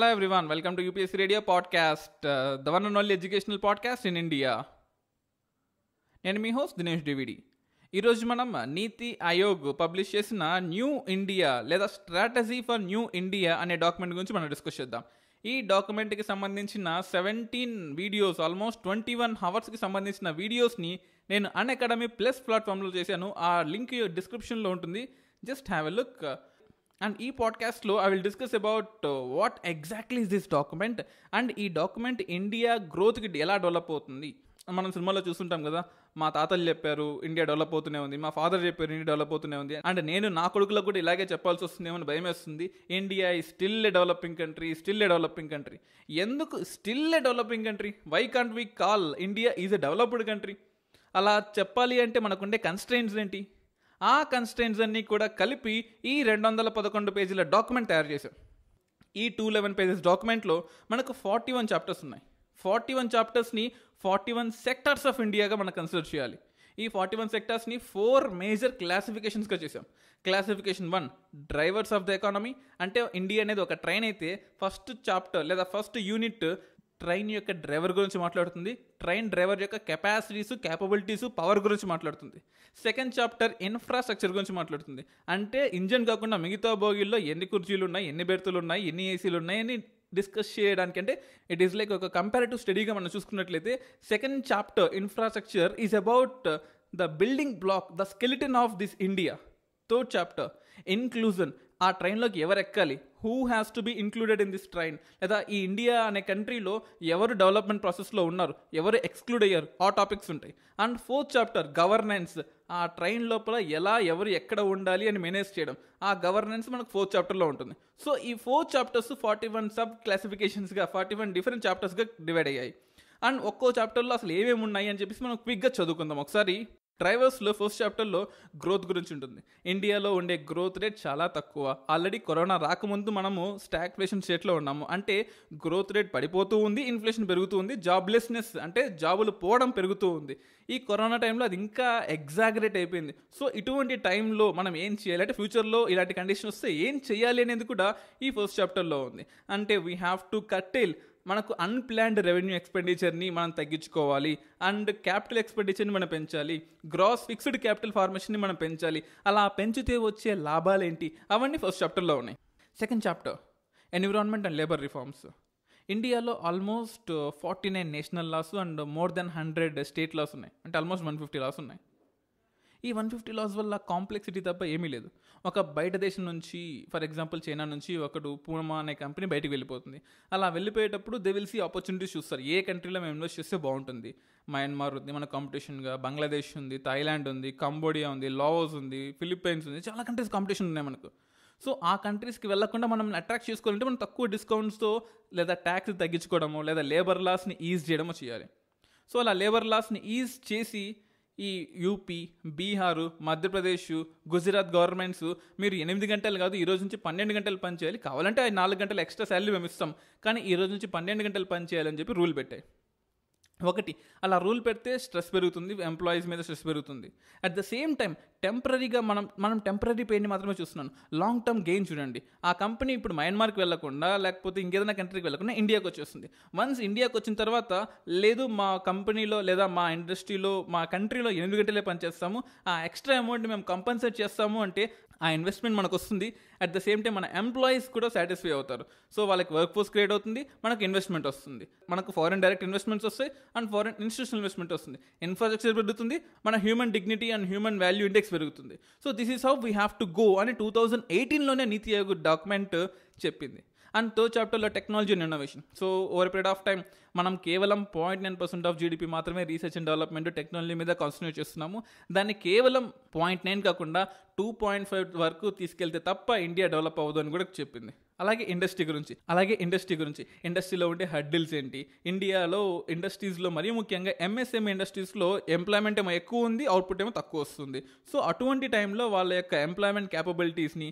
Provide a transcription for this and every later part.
hello everyone, welcome to UPSC radio podcast the one and only educational podcast in India నేను మీ host Dinesh డివిడి ఈరోజు మనం NITI Aayog publish చేసిన న్యూ ఇండియా లేదా స్ట్రాటజీ ఫర్ న్యూ ఇండియా అనే డాక్యుమెంట్ గురించి మనం డిస్కస్ చేద్దాం ఈ డాక్యుమెంట్కి సంబంధించిన seventeen videos almost twenty one అవర్స్కి సంబంధించిన వీడియోస్ని నేను అన్ అకాడమీ ప్లస్ ప్లాట్ఫామ్లో చేశాను ఆ లింక్ డిస్క్రిప్షన్లో ఉంటుంది just have a look and ఈ పాడ్కాస్ట్లో I will discuss about what exactly is this document and ఈ డాక్యుమెంట్ ఇండియా గ్రోత్కి ఎలా డెవలప్ అవుతుంది మనం సినిమాలో చూస్తుంటాం కదా మా తాతలు చెప్పారు ఇండియా డెవలప్ అవుతూనే ఉంది మా ఫాదర్ చెప్పారు ఇండియా డెవలప్ అవుతూనే ఉంది అండ్ నేను నా కొడుకులకు కూడా ఇలాగే చెప్పాల్సి వస్తుందేమని భయం వేస్తుంది ఇండియా ఈ still a developing country still a developing country ఎందుకు still a developing country why can't we call India is a developed country అలా చెప్పాలి అంటే మనకుండే కన్స్ట్రెయిన్స్ ఏంటి ఆ కన్స్టెంట్స్ అన్నీ కూడా కలిపి ఈ రెండు వందల పదకొండు పేజీల డాక్యుమెంట్ తయారు చేశాం ఈ టూ లెవెన్ పేజెస్ డాక్యుమెంట్లో మనకు ఫార్టీ వన్ చాప్టర్స్ ఉన్నాయి ఫార్టీ వన్ చాప్టర్స్ని ఫార్టీ వన్ సెక్టర్స్ ఆఫ్ ఇండియాగా మనం కన్సిడర్ చేయాలి ఈ ఫార్టీ వన్ సెక్టార్స్ని ఫోర్ మేజర్ క్లాసిఫికేషన్స్గా చేసాం classification one drivers of the economy అంటే ఇండియా అనేది ఒక ట్రైన్ అయితే ఫస్ట్ చాప్టర్ లేదా ఫస్ట్ యూనిట్ ట్రైన్ యొక్క డ్రైవర్ గురించి మాట్లాడుతుంది ట్రైన్ డ్రైవర్ యొక్క కెపాసిటీస్ క్యాపబిలిటీస్ పవర్ గురించి మాట్లాడుతుంది సెకండ్ చాప్టర్ ఇన్ఫ్రాస్ట్రక్చర్ గురించి మాట్లాడుతుంది అంటే ఇంజన్ కాకుండా మిగతా బోగీల్లో ఎన్ని కుర్చీలు ఉన్నాయి ఎన్ని బెర్తులు ఉన్నాయి ఎన్ని ఏసీలు ఉన్నాయి డిస్కస్ డిస్కస్ చేయడానికంటే ఇట్ ఈస్ లైక్ ఒక కంపారిటివ్ స్టడీగా మనం చూసుకున్నట్లయితే second chapter infrastructure is about the building block the skeleton of this India third chapter inclusion ఆ ట్రైన్లోకి ఎవరు ఎక్కాలి who has to be included in this train లేదా ఈ ఇండియా అనే కంట్రీలో ఎవరు డెవలప్మెంట్ ప్రాసెస్లో ఉన్నారు ఎవరు ఎక్స్క్లూడ్ అయ్యారు ఆ టాపిక్స్ ఉంటాయి అండ్ ఫోర్త్ చాప్టర్ గవర్నెన్స్ ఆ ట్రైన్ లోపల ఎలా ఎవరు ఎక్కడ ఉండాలి అని మేనేజ్ చేయడం ఆ గవర్నెన్స్ మనకు ఫోర్త్ చాప్టర్లో ఉంటుంది సో ఈ four chapters forty one sub క్లాసిఫికేషన్స్గా ఫార్టీ వన్ డిఫరెంట్ చాప్టర్స్గా డివైడ్ అయ్యాయి అండ్ ఒక్కో చాప్టర్లో అసలు ఏమేమి ఉన్నాయి అని చెప్పేసి మనం క్విక్గా చదువుకుందాం ఒకసారి డ్రైవర్స్లో ఫస్ట్ చాప్టర్లో గ్రోత్ గురించి ఉంటుంది ఇండియాలో ఉండే గ్రోత్ రేట్ చాలా తక్కువ ఆల్రెడీ కరోనా రాకముందు మనము స్టాగ్ఫ్లేషన్ స్టేట్లో ఉన్నాము అంటే గ్రోత్ రేట్ పడిపోతూ ఉంది ఇన్ఫ్లేషన్ పెరుగుతూ ఉంది జాబ్లెస్నెస్ అంటే జాబులు పోవడం పెరుగుతూ ఉంది ఈ కరోనా టైంలో అది ఇంకా ఎగ్జాగరేట్ అయిపోయింది సో ఇటువంటి టైంలో మనం ఏం చేయాలి అంటే ఫ్యూచర్లో ఇలాంటి కండిషన్ వస్తే ఏం చేయాలి అనేది కూడా ఈ ఫస్ట్ చాప్టర్లో ఉంది అంటే వీ హ్యావ్ టు కట్టెల్ మనకు అన్ప్లాన్డ్ రెవెన్యూ ఎక్స్పెండిచర్ని మనం తగ్గించుకోవాలి అండ్ క్యాపిటల్ ఎక్స్పెండిచర్ని మనం పెంచాలి గ్రాస్ ఫిక్స్డ్ క్యాపిటల్ ఫార్మేషన్ని మనం పెంచాలి అలా పెంచితే వచ్చే లాభాలు ఏంటి అవన్నీ ఫస్ట్ చాప్టర్లో ఉన్నాయి second chapter environment and labour reforms ఇండియాలో almost forty nine national laws and more than hundred state laws ఉన్నాయి అంటే ఆల్మోస్ట్ వన్ ఫిఫ్టీ లాస్ ఉన్నాయి ఈ వన్ ఫిఫ్టీ లాస్ వల్ల కాంప్లెక్సిటీ తప్ప ఏమీ లేదు ఒక బయట దేశం నుంచి ఫర్ ఎగ్జాంపుల్ చైనా నుంచి ఒకడు పూనమా అనే కంపెనీ బయటకు వెళ్ళిపోతుంది అలా వెళ్ళిపోయేటప్పుడు దే విల్ సీ ఆపర్చునిటీస్ చూస్తారు ఏ కంట్రీలో మేము ఇన్వెస్ట్ చేస్తే బాగుంటుంది మయన్మార్ ఉంది మన కాంపిటీషన్గా బంగ్లాదేశ్ ఉంది థాయిలాండ్ ఉంది కంబోడియా ఉంది లావోస్ ఉంది ఫిలిప్పైన్స్ ఉంది చాలా కంట్రీస్ కాంపిటీషన్ ఉన్నాయి మనకు సో ఆ కంట్రీస్కి వెళ్లకుండా మనం అట్రాక్ట్ చేసుకోవాలంటే మనం తక్కువ డిస్కౌంట్స్తో లేదా ట్యాక్స్ తగ్గించుకోవడము లేదా లేబర్ లాస్ని ఈజ్ చేయడమో చేయాలి సో అలా లేబర్ లాస్ని ఈజ్ చేసి ఈ యూపీ బీహారు మధ్యప్రదేశ్ గుజరాత్ గవర్నమెంట్స్ మీరు ఎనిమిది గంటలు కాదు ఈ రోజు నుంచి పన్నెండు గంటలు పని చేయాలి కావాలంటే నాలుగు గంటలు ఎక్స్ట్రా శాలరీ మేము ఇస్తాం కానీ ఈ రోజు నుంచి పన్నెండు గంటలు పని చేయాలని చెప్పి రూల్ పెట్టాయి ఒకటి అలా రూల్ పెడితే స్ట్రెస్ పెరుగుతుంది ఎంప్లాయీస్ మీద స్ట్రెస్ పెరుగుతుంది అట్ ద సేమ్ టైం టెంపరీగా మనం మనం టెంపరీ పెయిన్ని మాత్రమే చూస్తున్నాను లాంగ్ టర్మ్ గెయిన్ చూడండి ఆ కంపెనీ ఇప్పుడు మయన్మార్కి వెళ్లకుండా లేకపోతే ఇంకేదైనా కంట్రీకి వెళ్లకుండా ఇండియాకి వచ్చేస్తుంది వన్స్ ఇండియాకి వచ్చిన తర్వాత లేదు మా కంపెనీలో లేదా మా ఇండస్ట్రీలో మా కంట్రీలో ఎనిమిది గంటలే పనిచేస్తాము ఆ ఎక్స్ట్రా అమౌంట్ మేము కంపెన్సేట్ చేస్తాము అంటే ఆ ఇన్వెస్ట్మెంట్ మనకు వస్తుంది అట్ ద సేమ్ టైం మన ఎంప్లాయీస్ కూడా సాటిస్ఫై అవుతారు సో వాళ్ళకి వర్క్ ఫోర్స్ క్రియేట్ అవుతుంది మనకు ఇన్వెస్ట్మెంట్ వస్తుంది మనకు ఫారెన్ డైరెక్ట్ ఇన్వెస్ట్మెంట్స్ వస్తాయి అండ్ ఫారెన్ ఇన్స్టిట్యూషనల్ ఇన్వెస్ట్మెంట్ వస్తుంది ఇన్ఫ్రాస్ట్రక్చర్ పెరుగుతుంది మన human dignity and human value index పెరుగుతుంది so this is how we have to go అని టూ థౌజండ్ ఎయిటీన్లోనే నీతి ఆయోగ్ డాక్యుమెంట్ చెప్పింది అండ్ థర్డ్ చాప్టర్లో technology and innovation so over period of time మనం కేవలం point nine percent of GDP మాత్రమే research and development technology మీద concentrate చేస్తున్నాము దాన్ని కేవలం పాయింట్ నైన్ కాకుండా టూ పాయింట్ ఫైవ్ వరకు తీసుకెళ్తే తప్ప ఇండియా డెవలప్ అవ్వదు అని కూడా చెప్పింది అలాగే ఇండస్ట్రీ గురించి అలాగే ఇండస్ట్రీ గురించి ఇండస్ట్రీలో ఉండే హడ్డిల్స్ ఏంటి ఇండియాలో ఇండస్ట్రీస్లో మరీ ముఖ్యంగా ఎంఎస్ఎంఈ ఇండస్ట్రీస్లో ఎంప్లాయ్మెంట్ ఏమో ఎక్కువ ఉంది అవుట్పుట్ ఏమో తక్కువ వస్తుంది సో అటువంటి టైంలో వాళ్ళ యొక్క ఎంప్లాయ్మెంట్ క్యాపబిలిటీస్ని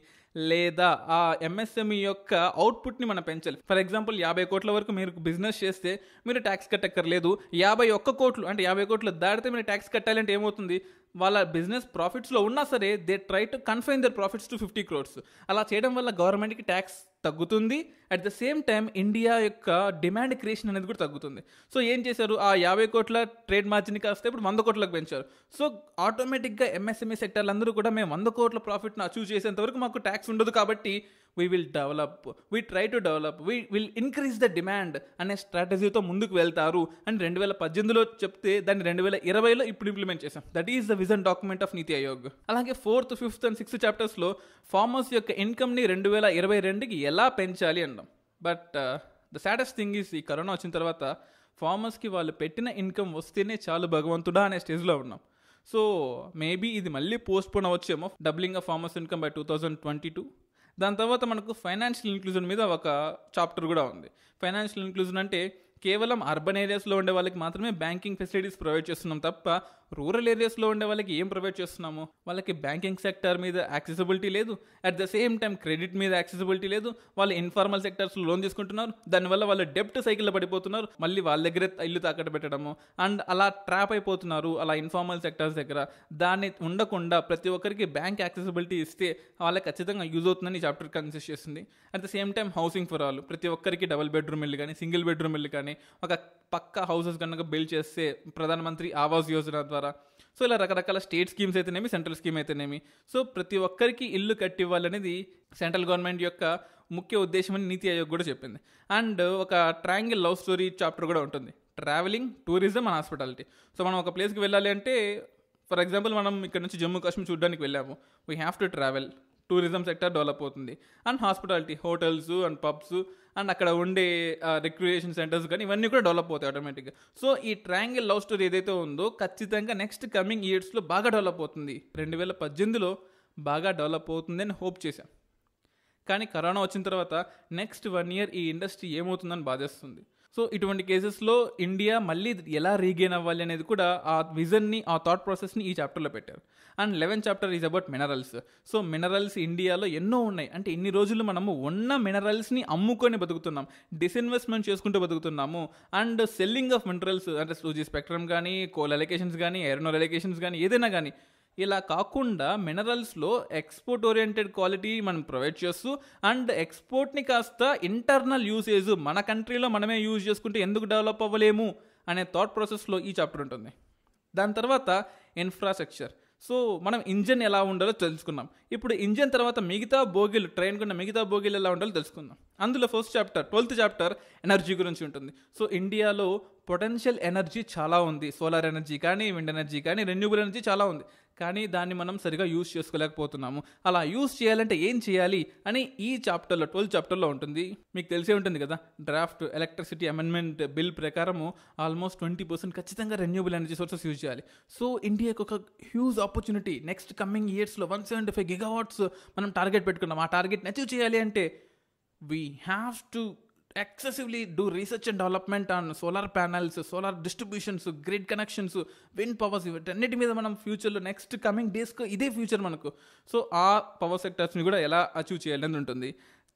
లేదా ఆ ఎంఎస్ఎంఈ యొక్క అవుట్పుట్ని మనం పెంచాలి ఫర్ ఎగ్జాంపుల్ యాభై కోట్ల వరకు మీరు బిజినెస్ చేస్తే మీరు ట్యాక్స్ కట్టక్కర్లేదు యాభై ఒక్క కోట్లు అంటే యాభై కోట్లు దాటితే మీరు ట్యాక్స్ కట్టాలంటే ఏమవుతుంది వాళ్ళ బిజినెస్ ప్రాఫిట్స్లో ఉన్నా సరే they try to confine their profits to fifty crores అలా చేయడం వల్ల గవర్నమెంట్కి ట్యాక్స్ తగ్గుతుంది at the same time India యొక్క డిమాండ్ క్రియేషన్ అనేది కూడా తగ్గుతుంది సో ఏం చేశారు ఆ యాభై కోట్ల ట్రేడ్ మార్జిన్ కాస్తే ఇప్పుడు వంద కోట్లకు పెంచారు సో ఆటోమేటిక్గా ఎంఎస్ఎంఈ సెక్టర్లు అందరూ కూడా మేము వంద కోట్ల ప్రాఫిట్ను అచీవ్ చేసేంత వరకు మాకు ట్యాక్స్ ఉండదు కాబట్టి we will develop we try to develop we will increase the demand అనే స్ట్రాటజీతో ముందుకు వెళ్తారు అని రెండు వేల పద్దెనిమిదిలో చెప్తే దాన్ని రెండు వేల ఇరవైలో ఇప్పుడు ఇంప్లిమెంట్ చేశాం that is the vision document of NITI Aayog అలాగే ఫోర్త్ ఫిఫ్త్ అండ్ సిక్స్త్ చాప్టర్స్లో ఫార్మర్స్ యొక్క ఇన్కమ్ని రెండు వేల ఇరవై రెండుకి ఎలా పెంచాలి అని but the saddest thing is ఈ కరోనా వచ్చిన తర్వాత ఫార్మర్స్కి వాళ్ళు పెట్టిన ఇన్కమ్ వస్తేనే చాలు భగవంతుడా అనే స్టేజ్లో ఉన్నాం సో మేబీ ఇది మళ్ళీ పోస్ట్ పోన్ అవ్వచ్చేమో doubling of farmers income by two thousand twenty two దాని తర్వాత మనకు ఫైనాన్షియల్ ఇన్క్లూజన్ మీద ఒక చాప్టర్ కూడా ఉంది ఫైనాన్షియల్ ఇన్క్లూజన్ అంటే కేవలం అర్బన్ ఏరియాస్లో ఉండే వాళ్ళకి మాత్రమే బ్యాంకింగ్ ఫెసిలిటీస్ ప్రొవైడ్ చేస్తున్నాం తప్ప రూరల్ ఏరియాస్లో ఉండే వాళ్ళకి ఏం ప్రొవైడ్ చేస్తున్నాము వాళ్ళకి బ్యాంకింగ్ సెక్టర్ మీద యాక్సెసిబిలిటీ లేదు at the same time credit మీద యాక్సెసిబిలిటీ లేదు వాళ్ళు ఇన్ఫార్మల్ సెక్టర్స్లో లోన్ తీసుకుంటున్నారు దానివల్ల వాళ్ళు డెప్ట్ సైకిల్లో పడిపోతున్నారు మళ్ళీ వాళ్ళ దగ్గర ఇల్లు తాకట్టు పెట్టడము అండ్ అలా ట్రాప్ అయిపోతున్నారు అలా ఇన్ఫార్మల్ సెక్టర్స్ దగ్గర దాన్ని ఉండకుండా ప్రతి ఒక్కరికి బ్యాంక్ యాక్సెసిబిలిటీ ఇస్తే వాళ్ళకి ఖచ్చితంగా యూజ్ అవుతుందని చాప్టర్ కన్సిస్ట్ చేస్తుంది at the same time housing for all ప్రతి ఒక్కరికి డబుల్ బెడ్రూమ్ ఇల్లు కానీ సింగిల్ బెడ్రూమ్ ఇల్లు కానీ ఒక పక్క హౌసెస్ కనుక బిల్డ్ చేస్తే ప్రధానమంత్రి ఆవాస్ యోజన ద్వారా ద్వారా సో ఇలా రకరకాల స్టేట్ స్కీమ్స్ అయితేనేమి సెంట్రల్ స్కీమ్ అయితేనేమి సో ప్రతి ఒక్కరికి ఇల్లు కట్టివ్వాలనేది సెంట్రల్ గవర్నమెంట్ యొక్క ముఖ్య ఉద్దేశం అని నీతి ఆయోగ్ కూడా చెప్పింది అండ్ ఒక ట్రయాంగిల్ లవ్ స్టోరీ చాప్టర్ కూడా ఉంటుంది travelling tourism and hospitality so మనం ఒక ప్లేస్కి వెళ్ళాలి అంటే ఫర్ ఎగ్జాంపుల్ మనం ఇక్కడ నుంచి జమ్మూ కాశ్మీర్ చూడడానికి వెళ్ళాము we have to travel tourism sector develop అవుతుంది and hospitality hotels and pubs and అక్కడ ఉండే రిక్రియేషన్ సెంటర్స్ కానీ ఇవన్నీ కూడా డెవలప్ అవుతాయి ఆటోమేటిక్గా సో ఈ ట్రయాంగిల్ లవ్ స్టోరీ ఏదైతే ఉందో ఖచ్చితంగా నెక్స్ట్ కమింగ్ ఇయర్స్లో బాగా డెవలప్ అవుతుంది రెండు వేల పద్దెనిమిదిలో బాగా డెవలప్ అవుతుంది అని హోప్ చేశాం కానీ కరోనా వచ్చిన తర్వాత నెక్స్ట్ వన్ ఇయర్ ఈ ఇండస్ట్రీ ఏమవుతుందని బాధేస్తుంది సో ఇటువంటి కేసెస్లో ఇండియా మళ్ళీ ఎలా రీగెయిన్ అవ్వాలి అనేది కూడా ఆ విజన్ని ఆ థాట్ ప్రాసెస్ని ఈ చాప్టర్లో పెట్టారు and eleven chapter is about minerals so minerals ఇండియాలో ఎన్నో ఉన్నాయి అంటే ఇన్ని రోజులు మనము ఉన్న మినరల్స్ని అమ్ముకొని బతుకుతున్నాం డిస్ఇన్వెస్ట్మెంట్ చేసుకుంటూ బతుకుతున్నాము అండ్ సెల్లింగ్ ఆఫ్ మినరల్స్ అంటే టూ స్పెక్ట్రమ్ కానీ కోల్ ఎలికేషన్స్ కానీ ఎరనోల్ ఎలికేషన్స్ కానీ ఏదైనా కానీ ఇలా కాకుండా మినరల్స్లో ఎక్స్పోర్ట్ ఓరియంటెడ్ క్వాలిటీ మనం ప్రొవైడ్ చేస్తూ అండ్ ఎక్స్పోర్ట్ని కాస్త ఇంటర్నల్ యూసేజ్ మన కంట్రీలో మనమే యూజ్ చేసుకుంటే ఎందుకు డెవలప్ అవ్వలేము అనే థాట్ ప్రాసెస్లో ఈ చాప్టర్ ఉంటుంది దాని తర్వాత ఇన్ఫ్రాస్ట్రక్చర్ సో మనం ఇంజన్ ఎలా ఉండాలో తెలుసుకున్నాం ఇప్పుడు ఇంజన్ తర్వాత మిగతా ట్రైన్ కొన్న మిగతా బోగిలు ఎలా ఉండాలో తెలుసుకుందాం అందులో first chapter twelfth chapter energy గురించి ఉంటుంది సో ఇండియాలో పొటెన్షియల్ ఎనర్జీ చాలా ఉంది సోలార్ ఎనర్జీ కానీ విండ్ ఎనర్జీ కానీ రెన్యూబుల్ ఎనర్జీ చాలా ఉంది కానీ దాన్ని మనం సరిగా యూజ్ చేసుకోలేకపోతున్నాము అలా యూజ్ చేయాలంటే ఏం చేయాలి అని ఈ చాప్టర్లో ట్వెల్వ్ చాప్టర్లో ఉంటుంది మీకు తెలిసే ఉంటుంది కదా డ్రాఫ్ట్ ఎలక్ట్రిసిటీ అమెండ్మెంట్ బిల్ ప్రకారము ఆల్మోస్ట్ ట్వంటీ పర్సెంట్ ఖచ్చితంగా రెన్యూబుల్ ఎనర్జీ సోర్సెస్ యూజ్ చేయాలి సో ఇండియాకి ఒక హ్యూజ్ ఆపర్చునిటీ నెక్స్ట్ కమింగ్ ఇయర్స్లో వన్ సెవెంటీ ఫైవ్ గిగావాట్స్ మనం టార్గెట్ పెట్టుకున్నాం ఆ టార్గెట్ని అచీవ్ చేయాలి అంటే we have to excessively do research and development on solar panels solar distributions grid connections wind powers ఇవన్నిటి మీద మనం ఫ్యూచర్లో నెక్స్ట్ కమింగ్ డేస్కు ఇదే ఫ్యూచర్ మనకు సో ఆ పవర్ సెక్టర్స్ని కూడా ఎలా అచీవ్ చేయాలని ఉంటుంది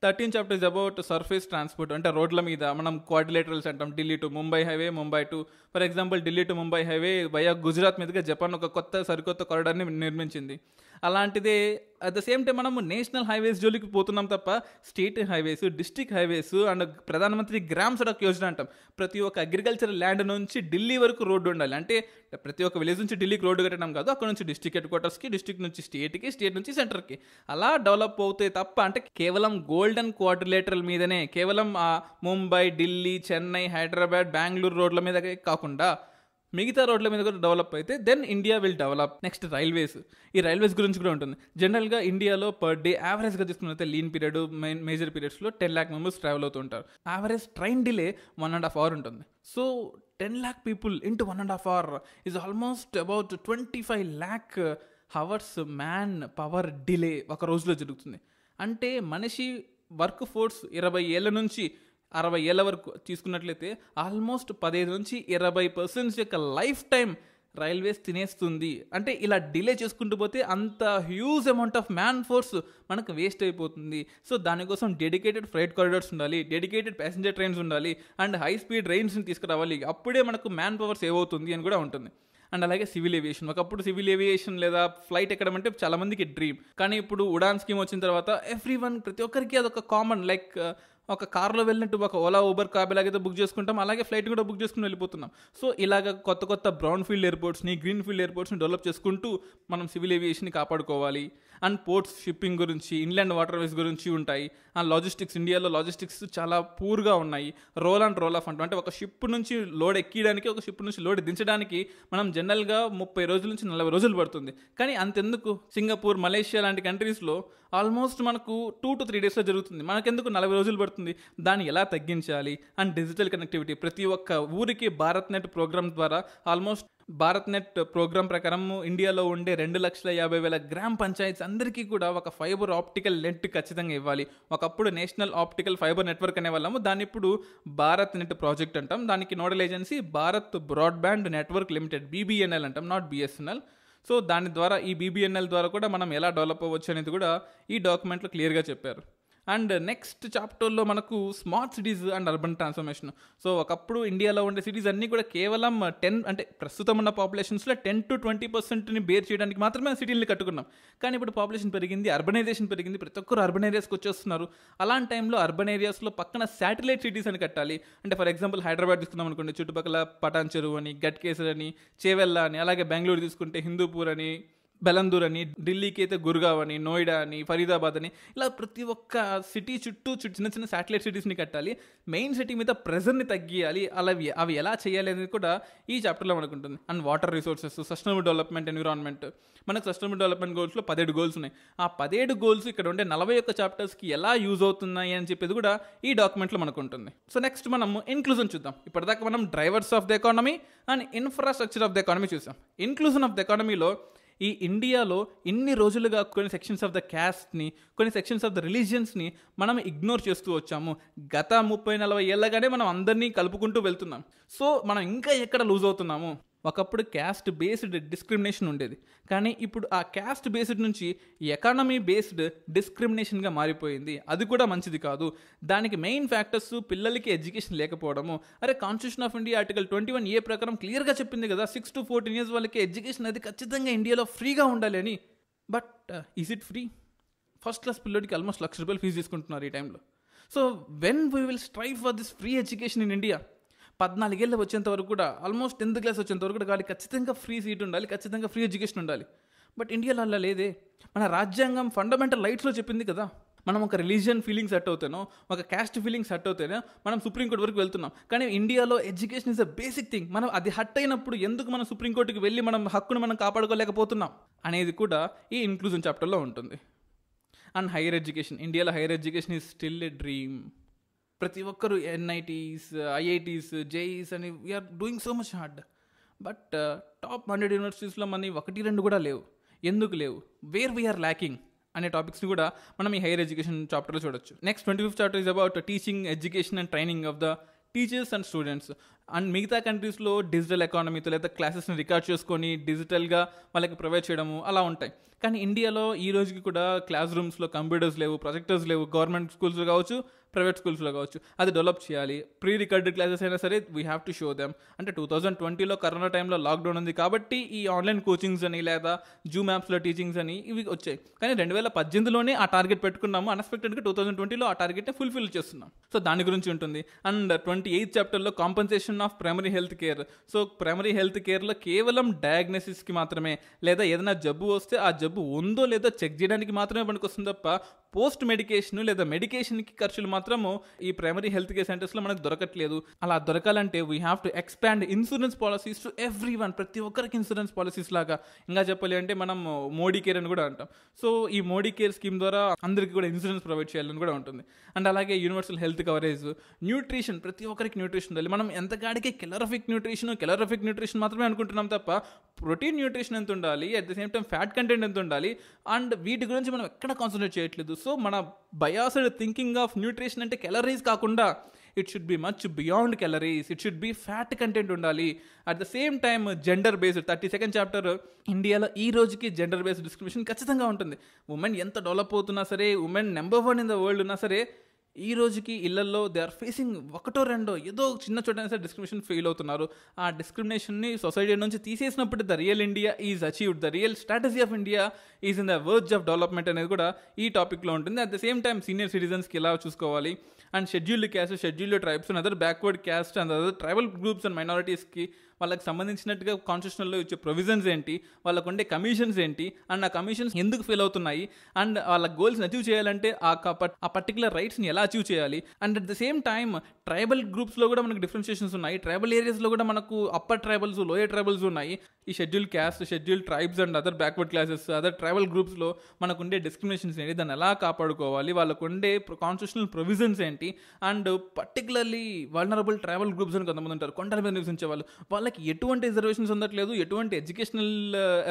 thirteen chapter is about surface transport అంటే రోడ్ల మీద మనం క్వాడ్రిలేటరల్స్ అంటాం Delhi to Mumbai highway Mumbai to for example Delhi to Mumbai highway via Gujarat మీదుగా జపాన్ ఒక కొత్త సరికొత్త కారిడార్ని నిర్మించింది అలాంటిదే అట్ ద సేమ్ టైం మనము నేషనల్ హైవేస్ జోలికి పోతున్నాం తప్ప state highways district highways and Pradhan Mantri Gram Sadak Yojana అంటాం ప్రతి ఒక్క అగ్రికల్చర్ ల్యాండ్ నుంచి ఢిల్లీ వరకు రోడ్డు ఉండాలి అంటే ప్రతి ఒక్క విలేజ్ నుంచి ఢిల్లీకి రోడ్డు కట్టడం కాదు అక్కడ నుంచి డిస్టిక్ హెడ్ క్వార్టర్స్కి డిస్టిక్ నుంచి స్టేట్కి స్టేట్ నుంచి సెంటర్కి అలా డెవలప్ అవుతాయి తప్ప అంటే కేవలం గోల్డెన్ క్వార్టర్లేటరల్ మీదనే కేవలం ముంబై ఢిల్లీ చెన్నై హైదరాబాద్ బెంగళూరు రోడ్ల మీద కాకుండా మిగతా రోడ్ల మీద కూడా డెవలప్ అయితే then India will develop next railways ఈ రైల్వేస్ గురించి కూడా ఉంటుంది జనరల్గా ఇండియాలో పర్ డే యావరేజ్గా తీసుకున్నైతే లీన్ పీరియడ్ మెయిన్ మేజర్ పీరియడ్స్లో టెన్ ల్యాక్ మెంబర్స్ ట్రావెల్ అవుతుంటారు average train delay one and half hour ఉంటుంది so ten lakh people to one and half hour is almost about twenty five lakh hours man power delay ఒక రోజులో జరుగుతుంది అంటే మనిషి work force ఇరవై ఏళ్ళ నుంచి అరవై ఏళ్ళ వరకు తీసుకున్నట్లయితే ఆల్మోస్ట్ పదిహేను నుంచి ఇరవై పర్సెంట్స్ యొక్క లైఫ్ టైం రైల్వేస్ తినేస్తుంది అంటే ఇలా డిలే చేసుకుంటూ పోతే అంత huge amount of man force మనకు వేస్ట్ అయిపోతుంది సో దానికోసం డెడికేటెడ్ ఫ్రైట్ కారిడార్స్ ఉండాలి డెడికేటెడ్ ప్యాసింజర్ ట్రైన్స్ ఉండాలి అండ్ హై స్పీడ్ రైన్స్ని తీసుకురావాలి అప్పుడే మనకు మ్యాన్ పవర్ సేవ్ అవుతుంది అని కూడా ఉంటుంది అండ్ అలాగే సివిల్ ఏవియేషన్ ఒకప్పుడు సివిల్ ఏవియేషన్ లేదా ఫ్లైట్ ఎక్కడం అంటే చాలామందికి డ్రీమ్ కానీ ఇప్పుడు ఉడాన్ స్కీమ్ వచ్చిన తర్వాత ఎవ్రీ వన్ ప్రతి ఒక్కరికి అదొక కామన్ లైక్ ఒక కార్లో వెళ్ళినట్టు ఒక ఓలా ఊబర్ క్యాబ్ ఎలాగైతే బుక్ చేసుకుంటాం అలాగే ఫ్లైట్ కూడా బుక్ చేసుకుని వెళ్ళిపోతున్నాం సో ఇలాగ కొత్త కొత్త బ్రౌన్ ఫీల్డ్ ఎయిర్పోర్ట్స్ని గ్రీన్ ఫీల్డ్ ఎయిర్పోర్ట్స్ని డెవలప్ చేసుకుంటూ మనం సివిల్ ఏవియేషన్ని కాపాడుకోవాలి అండ్ పోర్ట్స్ షిప్పింగ్ గురించి ఇన్లాండ్ వాటర్వేస్ గురించి ఉంటాయి అండ్ లాజిస్టిక్స్ ఇండియాలో లాజిస్టిక్స్ చాలా పూర్గా ఉన్నాయి రోల్ అండ్ రోల్ ఆఫ్ అంటాం అంటే ఒక షిప్ నుంచి లోడ్ ఎక్కడానికి ఒక షిప్ నుంచి లోడ్ దించడానికి మనం జనరల్గా ముప్పై రోజుల నుంచి నలభై రోజులు పడుతుంది కానీ అంతెందుకు సింగపూర్ మలేషియా లాంటి కంట్రీస్లో ఆల్మోస్ట్ మనకు టూ టు త్రీ డేస్లో జరుగుతుంది మనకెందుకు నలభై రోజులు పడుతుంది దాన్ని ఎలా తగ్గించాలి అండ్ డిజిటల్ కనెక్టివిటీ ప్రతి ఒక్క ఊరికి భారత్ నెట్ ప్రోగ్రామ్ ద్వారా ఆల్మోస్ట్ భారత్ నెట్ ప్రోగ్రాం ప్రకారం ఇండియాలో ఉండే రెండు లక్షల యాభై వేల గ్రామ పంచాయత్స్ అందరికీ కూడా ఒక ఫైబర్ ఆప్టికల్ నెట్ ఖచ్చితంగా ఇవ్వాలి ఒకప్పుడు నేషనల్ ఆప్టికల్ ఫైబర్ నెట్వర్క్ అనే వాళ్ళము దాన్ని ఇప్పుడు భారత్ నెట్ ప్రాజెక్ట్ అంటాం దానికి nodal agency Bharat broadband network limited BBNL అంటాం నాట్ బిఎస్ఎన్ఎల్ సో దాని ద్వారా ఈ బీబీఎన్ఎల్ ద్వారా కూడా మనం ఎలా డెవలప్ అవ్వచ్చు అనేది కూడా ఈ డాక్యుమెంట్లో క్లియర్గా చెప్పారు అండ్ నెక్స్ట్ చాప్టర్లో మనకు smart cities and urban transformation so ఒకప్పుడు ఇండియాలో ఉండే సిటీస్ అన్నీ కూడా కేవలం టెన్ అంటే ప్రస్తుతం ఉన్న పాపులేషన్స్లో టెన్ టు ట్వంటీ పర్సెంట్ని బేర్ చేయడానికి మాత్రమే సిటీలు కట్టుకున్నాం కానీ ఇప్పుడు పాపులేషన్ పెరిగింది అర్బనైజేషన్ పెరిగింది ప్రతి ఒక్కరు అర్బన్ ఏరియాస్కి వచ్చేస్తున్నారు అలాంటి టైంలో అర్బన్ ఏరియాస్లో పక్కన శాటిలైట్ సిటీస్ అని కట్టాలి అంటే ఫర్ ఎగ్జాంపుల్ హైదరాబాద్ తీసుకున్నాం అనుకోండి చుట్టుపక్కల పటాన్ చెరువు అని గట్కేసర్ అని చేవెల్లా అని అలాగే బెంగళూరు తీసుకుంటే హిందూపూర్ అని బెలందూర్ అని ఢిల్లీకి అయితే గుర్గావ్ అని నోయిడా అని ఫరీదాబాద్ అని ఇలా ప్రతి ఒక్క సిటీ చుట్టూ చిన్న చిన్న శాటిలైట్ సిటీస్ని కట్టాలి మెయిన్ సిటీ మీద ప్రెజర్ని తగ్గియాలి అలా అవి ఎలా చేయాలి అనేది కూడా ఈ చాప్టర్లో మనకు ఉంటుంది and water resources sustainable development environment మనకు సస్టైనబుల్ డెవలప్మెంట్ గోల్స్లో పదిహేడు గోల్స్ ఉన్నాయి ఆ పదిహేడు గోల్స్ ఇక్కడ ఉండే నలభై ఒక్క చాప్టర్స్కి ఎలా యూజ్ అవుతున్నాయి అని చెప్పేది కూడా ఈ డాక్యుమెంట్లో మనకు ఉంటుంది సో నెక్స్ట్ మనం ఇన్క్లూజన్ చూద్దాం ఇప్పటిదాకా మనం drivers of the economy and infrastructure of the economy చూసాం ఇన్క్లూజన్ ఆఫ్ ద ఎకానమీలో ఈ ఇండియాలో ఇన్ని రోజులుగా కొన్ని సెక్షన్స్ ఆఫ్ ద క్యాస్ట్ని కొన్ని సెక్షన్స్ ఆఫ్ ద రిలీజియన్స్ని మనం ఇగ్నోర్ చేస్తూ వచ్చాము గత ముప్పై నలభై ఏళ్ళగానే మనం అందరినీ కలుపుకుంటూ వెళ్తున్నాం సో మనం ఇంకా ఎక్కడ లూజ్ అవుతున్నాము ఒకప్పుడు క్యాస్ట్ బేస్డ్ డిస్క్రిమినేషన్ ఉండేది కానీ ఇప్పుడు ఆ క్యాస్ట్ బేస్డ్ నుంచి ఎకానమీ బేస్డ్ డిస్క్రిమినేషన్గా మారిపోయింది అది కూడా మంచిది కాదు దానికి మెయిన్ ఫ్యాక్టర్స్ పిల్లలకి ఎడ్యుకేషన్ లేకపోవడము అరే constitution of India article twenty one A ప్రకారం క్లియర్గా చెప్పింది కదా సిక్స్ టు ఫోర్టీన్ ఇయర్స్ వాళ్ళకి ఎడ్యుకేషన్ అది ఖచ్చితంగా ఇండియాలో ఫ్రీగా ఉండాలి అని but is it free first class పిల్లడికి ఆల్మోస్ట్ లక్ష రూపాయలు ఫీజు తీసుకుంటున్నారు ఈ టైంలో so when we will strive for this free education in India పద్నాలుగేళ్ళు వచ్చేంత వరకు కూడా ఆల్మోస్ట్ టెన్త్ క్లాస్ వచ్చేంత వరకు కూడా కావాలి ఖచ్చితంగా ఫ్రీ సీట్ ఉండాలి ఖచ్చితంగా ఫ్రీ ఎడ్యుకేషన్ ఉండాలి బట్ ఇండియాలో అలా లేదే మన రాజ్యాంగం ఫండమెంటల్ రైట్స్లో చెప్పింది కదా మనం ఒక రిలీజియన్ ఫీలింగ్స్ సెట్ అవుతానో ఒక క్యాస్ట్ ఫీలింగ్స్ సెట్ అవుతానో మనం సుప్రీంకోర్టు వరకు వెళ్తున్నాం కానీ ఇండియాలో education is a basic thing మనం అది హట్ అయినప్పుడు ఎందుకు మనం సుప్రీంకోర్టుకి వెళ్ళి మనం హక్కును మనం కాపాడుకోలేకపోతున్నాం అనేది కూడా ఈ ఇన్క్లూజన్ చాప్టర్లో ఉంటుంది అండ్ హైయర్ ఎడ్యుకేషన్ ఇండియాలో higher education is still a dream ప్రతి ఒక్కరు ఎన్ఐటీస్ ఐఐటీస్ జేఈస్ అని we're doing so much hard but top hundred యూనివర్సిటీస్లో మనం ఒకటి రెండు కూడా లేవు ఎందుకు లేవు వేర్ వీఆర్ ల్యాకింగ్ అనే టాపిక్స్ని కూడా మనం ఈ హైయర్ ఎడ్యుకేషన్ చాప్టర్లో చూడొచ్చు next twenty fifth chapter is about teaching education and training of the teachers and students and మిగతా కంట్రీస్లో డిజిటల్ ఎకానమీతో లేదా క్లాసెస్ని రికార్డ్ చేసుకొని డిజిటల్గా వాళ్ళకి ప్రొవైడ్ చేయడము అలా ఉంటాయి కానీ ఇండియాలో ఈ రోజుకి కూడా క్లాస్ రూమ్స్లో కంప్యూటర్స్ లేవు ప్రొజెక్టర్స్ లేవు గవర్నమెంట్ స్కూల్స్ కావచ్చు ప్రైవేట్ స్కూల్స్లో కావచ్చు అది డెవలప్ చేయాలి ప్రీ రికార్డెడ్ క్లాసెస్ అయినా సరే we have to show them అంటే టూ థౌజండ్ ట్వంటీలో కరోనా టైంలో లాక్డౌన్ ఉంది కాబట్టి ఈ ఆన్లైన్ కోచింగ్స్ అని లేదా జూమ్ యాప్స్లో టీచింగ్స్ అని ఇవి వచ్చాయి కానీ రెండు వేల పద్దెనిమిదిలోనే ఆ టార్గెట్ పెట్టుకున్నాము అన్ఎక్స్పెక్టెడ్గా టూ థౌసండ్ ట్వంటీలో ఆ టార్గెట్ని ఫుల్ఫిల్ చేస్తున్నాం సో దాని గురించి ఉంటుంది అండ్ ట్వంటీ ఎయిత్ చాప్టర్లో compensation of primary health care so primary health కేర్లో కేవలం డయాగ్నోసిస్కి మాత్రమే లేదా ఏదైనా జబ్బు వస్తే ఆ జబ్బు ఉందో లేదో చెక్ చేయడానికి మాత్రమే పనికొస్తుంది తప్ప పోస్ట్ మెడికేషన్ లేదా మెడికేషన్కి ఖర్చులు మాత్రం మాత్రము ఈ ప్రైమరీ హెల్త్ కేర్ సెంటర్స్ లో మనకు దొరకట్లేదు అలా దొరకాలంటే we have to expand insurance policies to everyone ప్రతి ఒక్కరికి ఇన్సూరెన్స్ పాలసీస్ లాగా ఇంకా చెప్పాలి అంటే మనం మోడీ కేర్ అని కూడా అంటాం సో ఈ మోడీ కేర్ స్కీమ్ ద్వారా అందరికీ కూడా ఇన్సూరెన్స్ ప్రొవైడ్ చేయాలని కూడా ఉంటుంది అండ్ అలాగే యూనివర్సల్ హెల్త్ కవరేజ్ న్యూట్రిషన్ ప్రతి ఒక్కరికి న్యూట్రిషన్ ఉండాలి మనం ఎంత గాడికి కెలరఫిక్ న్యూట్రిషన్ కెలరఫిక్ న్యూట్రిషన్ మాత్రమే అనుకుంటున్నాం తప్ప ప్రోటీన్ న్యూట్రిషన్ ఎంత ఉండాలి at the same time fat content ఎంత ఉండాలి అండ్ వీటి గురించి మనం ఎక్కడ కాన్సన్ట్రేట్ చేయట్లేదు సో మన బయాస్డ్ థింకింగ్ ఆఫ్ న్యూట్రిషన్ అంటే కెలరీస్ కాకుండా it should be much beyond calories it should be fat content ఉండాలి at the same time gender based thirty second chapter ఇండియాలో ఈ రోజుకి జెండర్ బేస్డ్ డిస్క్రిమినేషన్ ఖచ్చితంగా ఉంటుంది ఉమెన్ ఎంత డెవలప్ అవుతున్నా సరే women number one in the world ఉన్నా సరే ఈ రోజుకి ఇళ్లలో దే ఆర్ ఫేసింగ్ ఒకటో రెండో ఏదో చిన్న చోటైనా సరే డిస్క్రిమినేషన్ ఫెయిల్ అవుతున్నారు ఆ డిస్క్రిమినేషన్ని సొసైటీ నుంచి తీసేసినప్పుడు the real India is achieved the real strategy of India is in the verge of development అనేది కూడా ఈ టాపిక్లో ఉంటుంది at the same time senior సిటిజన్స్కి ఎలా చూసుకోవాలి and scheduled caste scheduled tribes and other backward caste and other tribal groups and మైనారిటీస్కి వాళ్ళకి సంబంధించినట్టుగా కాన్స్టిట్యూషన్లో ఇచ్చే ప్రొవిజన్స్ ఏంటి వాళ్ళకు ఉండే కమిషన్స్ ఏంటి అండ్ ఆ కమిషన్స్ ఎందుకు ఫెయిల్ అవుతున్నాయి అండ్ వాళ్ళ గోల్స్ని అచీవ్ చేయాలంటే ఆ ఆ పర్టికులర్ రైట్స్ని ఎలా అచీవ్ చేయాలి and at the same time tribal గ్రూప్స్లో కూడా మనకు డిఫరెన్షియేషన్స్ ఉన్నాయి ట్రైబల్ ఏరియాస్లో కూడా మనకు అప్పర్ ట్రైబల్స్ లోయర్ ట్రైబల్స్ ఉన్నాయి ఈ schedule caste schedule tribes and other backward classes other tribal గ్రూప్స్లో ఉండే డిస్క్రిమినేషన్స్ ఏంటి దాన్ని ఎలా కాపాడుకోవాలి వాళ్ళకు ఉండే కాన్స్టిట్యూషనల్ ప్రొవిజన్స్ ఏంటి and particularly vulnerable tribal groups అని కొంతమంది ఉంటారు కొండల మీద నివసించే వాళ్ళు వాళ్ళకి వాళ్ళకి ఎటువంటి రిజర్వేషన్స్ ఉండట్లేదు ఎటువంటి ఎడ్యుకేషనల్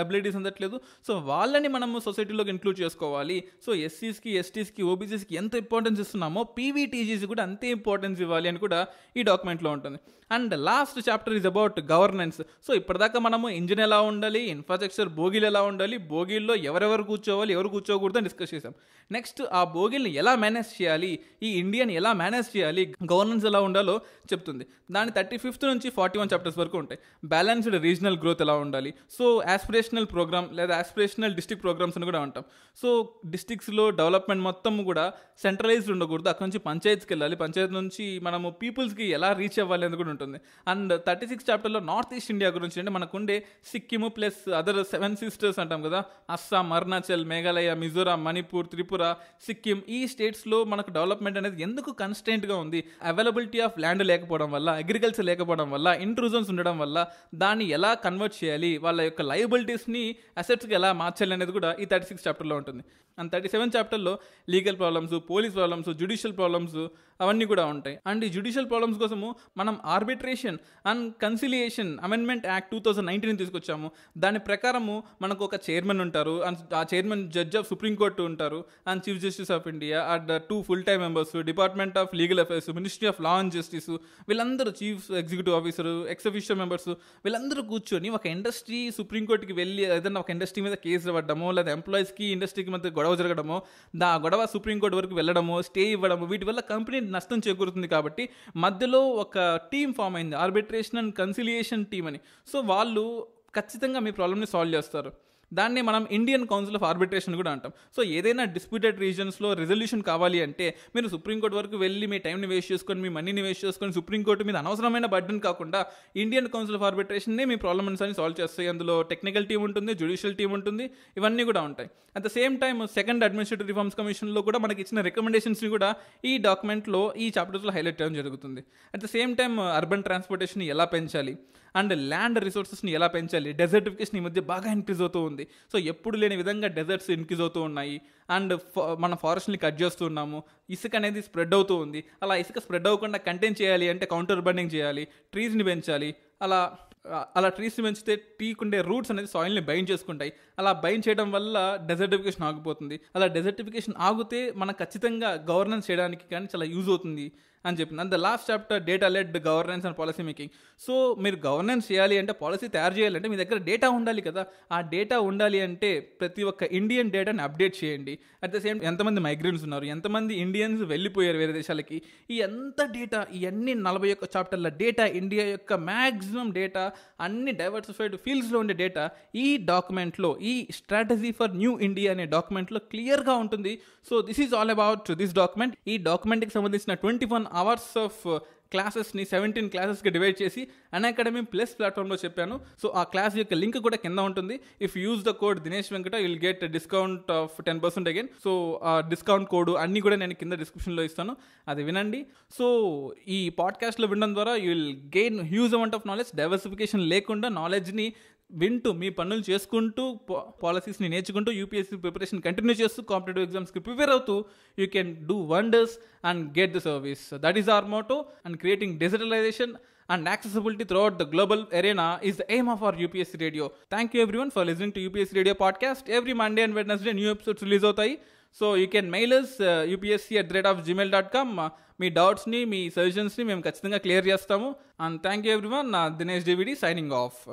అబిలిటీస్ uh, ఉండట్లేదు సో వాళ్ళని మనము సొసైటీలోకి ఇంక్లూడ్ చేసుకోవాలి సో ఎస్సీస్కి ఎస్టీస్కి ఓబీసీస్కి ఎంత ఇంపార్టెన్స్ ఇస్తున్నామో పీవీటీజీస్ కూడా అంతే ఇంపార్టెన్స్ ఇవ్వాలి అని కూడా ఈ డాక్యుమెంట్లో ఉంటుంది and last chapter is about governance so ఇప్పటిదాకా మనము ఇంజిన్ ఎలా ఉండాలి ఇన్ఫ్రాస్ట్రక్చర్ బోగీలు ఎలా ఉండాలి బోగీల్లో ఎవరెవరు కూర్చోవాలి ఎవరు కూర్చోకూడదు అని డిస్కస్ చేసాం నెక్స్ట్ ఆ బోగీల్ని ఎలా మేనేజ్ చేయాలి ఈ ఇండియాని ఎలా మేనేజ్ చేయాలి గవర్నెన్స్ ఎలా ఉండాలో చెప్తుంది దాని థర్టీ ఫిఫ్త్ నుంచి ఫార్టీ వన్ చాప్టర్స్ వరకు ఉంటుంది ఉంటాయి బ్యాలెన్స్డ్ రీజనల్ గ్రోత్ ఎలా ఉండాలి సో యాస్పిరేషనల్ ప్రోగ్రామ్ లేదా యాస్పిరేషనల్ డిస్టిక్ ప్రోగ్రామ్స్ అని కూడా అంటాం సో డిస్టిక్స్లో డెవలప్మెంట్ మొత్తం కూడా సెంట్రలైజ్డ్ ఉండకూడదు అక్కడ నుంచి పంచాయతీకి వెళ్ళాలి పంచాయత్ నుంచి మనము పీపుల్స్కి ఎలా రీచ్ అవ్వాలి అనేది కూడా ఉంటుంది అండ్ థర్టీ సిక్స్ చాప్టర్లో నార్త్ ఈస్ట్ ఇండియా గురించి అంటే మనకుండే Sikkim plus other seven sisters అంటాం కదా అస్సాం అరుణాచల్ మేఘాలయ మిజోరాం మణిపూర్ త్రిపుర సిక్కిం ఈ స్టేట్స్లో మనకు డెవలప్మెంట్ అనేది ఎందుకు కన్స్టెంట్గా ఉంది అవైలబిలిటీ ఆఫ్ ల్యాండ్ లేకపోవడం వల్ల అగ్రికల్చర్ లేకపోవడం వల్ల ఇంట్రూజన్స్ ఉండడం ఉండడం వల్ల దాన్ని ఎలా కన్వర్ట్ చేయాలి వాళ్ళ యొక్క లయబిలిటీస్ని అసెట్స్కి ఎలా మార్చాలి అనేది కూడా ఈ థర్టీ సిక్స్ చాప్టర్లో ఉంటుంది అండ్ థర్టీ సెవెన్ చాప్టర్లో legal problems police problems judicial problems అవన్నీ కూడా ఉంటాయి అండ్ ఈ జుడిషియల్ ప్రాబ్లమ్స్ కోసము మనం arbitration and conciliation amendment act two thousand nineteen తీసుకొచ్చాము దాని ప్రకారము మనకు ఒక చైర్మన్ ఉంటారు అండ్ ఆ చైర్మన్ జడ్జ్ ఆఫ్ సుప్రీంకోర్టు ఉంటారు and chief justice of India and two full time members department of legal affairs ministry of law and justice వీళ్ళందరూ chief executive officer ex official members వీళ్ళందరూ కూర్చొని ఒక industry సుప్రీంకోర్టుకి వెళ్ళి ఏదైనా ఒక ఇండస్ట్రీ మీద కేసు పడ్డమో లేదా ఎంప్లాయీస్కి ఇండస్ట్రీకి మధ్య గొడవ జరగడమో దా గొడవ సుప్రీంకోర్టు వరకు వెళ్ళడమో స్టే ఇవ్వడము వీటి వల్ల కంపెనీ నష్టం చేకూరుతుంది కాబట్టి మధ్యలో ఒక టీం ఫామ్ అయింది ఆర్బిట్రేషన్ అండ్ కన్సిలియేషన్ టీం అని సో వాళ్ళు ఖచ్చితంగా మీ ప్రాబ్లమ్ని సాల్వ్ చేస్తారు దాన్ని మనం ఇండియన్ కౌన్సిల్ ఆఫ్ ఆర్బిట్రేషన్ కూడా అంటాం సో ఏదైనా డిస్ప్యూటెడ్ రీజన్స్లో రిజల్యూషన్ కావాలి అంటే మీరు సుప్రీంకోర్టు వరకు వెళ్ళి మీ టైంని వేస్ట్ చేసుకొని మీ మనీని వేస్ట్ చేసుకొని సుప్రీంకోర్టు మీద అనవసరమైన బర్డన్ కాకుండా ఇండియన్ కౌన్సిల్ ఆఫ్ ఆర్బిట్రేషన్నే మీ ప్రాబ్లమ్స్ అని సాల్వ్ చేస్తాయి అందులో టెక్నికల్ టీం ఉంటుంది జ్యుడిషియల్ టీం ఉంటుంది ఇవన్నీ కూడా ఉంటాయి at the same time second administrative reforms కమిషన్లో కూడా మనకి ఇచ్చిన రికమెండేషన్స్ని కూడా ఈ డాక్యుమెంట్లో ఈ చాప్టర్స్లో హైలైట్ చేయడం జరుగుతుంది at the same time urban transportation ఎలా పెంచాలి అండ్ ల్యాండ్ రిసోర్సెస్ని ఎలా పెంచాలి డెజర్టిఫికేషన్ ఈ మధ్య బాగా ఇంక్రీజ్ అవుతూ ఉంది ఉంది సో ఎప్పుడు లేని విధంగా డెజర్ట్స్ ఇంక్రీజ్ అవుతూ ఉన్నాయి అండ్ మన ఫారెస్ట్ని కట్ చేస్తున్నాము ఇసుక అనేది స్ప్రెడ్ అవుతూ ఉంది అలా ఇసుక స్ప్రెడ్ అవ్వకుండా కంటైన్ చేయాలి అంటే కౌంటర్ బర్నింగ్ చేయాలి ట్రీస్ని పెంచాలి అలా అలా ట్రీస్ పెంచితే ఉండే రూట్స్ అనేది సాయిల్ని బైన్ చేసుకుంటాయి అలా బైన్ చేయడం వల్ల డెజర్టిఫికేషన్ ఆగిపోతుంది అలా డెజర్టిఫికేషన్ ఆగితే మనం ఖచ్చితంగా గవర్నెన్స్ చేయడానికి కానీ చాలా యూజ్ అవుతుంది అని చెప్పి and the last chapter data led governance and policy making so మీరు గవర్నెన్స్ చేయాలి అంటే పాలసీ తయారు చేయాలంటే మీ దగ్గర డేటా ఉండాలి కదా ఆ డేటా ఉండాలి అంటే ప్రతి ఒక్క ఇండియన్ డేటాని అప్డేట్ చేయండి అట్ ద సేమ్ ఎంతమంది మైగ్రెంట్స్ ఉన్నారు ఎంతమంది ఇండియన్స్ వెళ్ళిపోయారు వేరే దేశాలకి ఈ ఎంత డేటా ఇవన్నీ నలభై ఒక్క చాప్టర్ల డేటా ఇండియా యొక్క మ్యాక్సిమం డేటా అన్ని డైవర్సిఫైడ్ ఫీల్డ్స్లో ఉండే డేటా ఈ డాక్యుమెంట్లో ఈ స్ట్రాటజీ ఫర్ న్యూ ఇండియా అనే డాక్యుమెంట్లో క్లియర్గా ఉంటుంది so this is all about this document ఈ డాక్యుమెంట్కి సంబంధించిన ట్వంటీ వన్ అవర్స్ ఆఫ్ క్లాసెస్ని సెవెంటీన్ క్లాసెస్కి డివైడ్ చేసి అన్ అకాడమీ ప్లస్ ప్లాట్ఫామ్లో చెప్పాను సో ఆ క్లాస్ యొక్క లింక్ కూడా కింద ఉంటుంది if use the code Dinesh Venkata will get discount of ten percent again so ఆ డిస్కౌంట్ కోడ్ అన్నీ కూడా నేను కింద డిస్క్రిప్షన్లో ఇస్తాను అది వినండి సో ఈ పాడ్కాస్ట్లో వినడం ద్వారా you will gain huge amount of knowledge diversification లేకుండా నాలెడ్జ్ని వింటూ మీ పనులు చేసుకుంటూ పాలసీస్ని నేర్చుకుంటూ యూపీఎస్సీ ప్రిపరేషన్ కంటిన్యూ చేస్తూ కాంపిటేటివ్ ఎగ్జామ్స్కి ప్రిపేర్ అవుతూ you can do wonders and get the service that is our motto and creating digitalization and accessibility out the global arena is the aim of our UPSC radio thank you everyone for listening to UPSC radio podcast every Monday and Wednesday new episodes release అవుతాయి so you can mail us UPSC at the rate of gmail dot com మీ డౌట్స్ని మీ సజెషన్స్ని మేము ఖచ్చితంగా clear చేస్తాము and thank you everyone Dinesh డివిడి signing of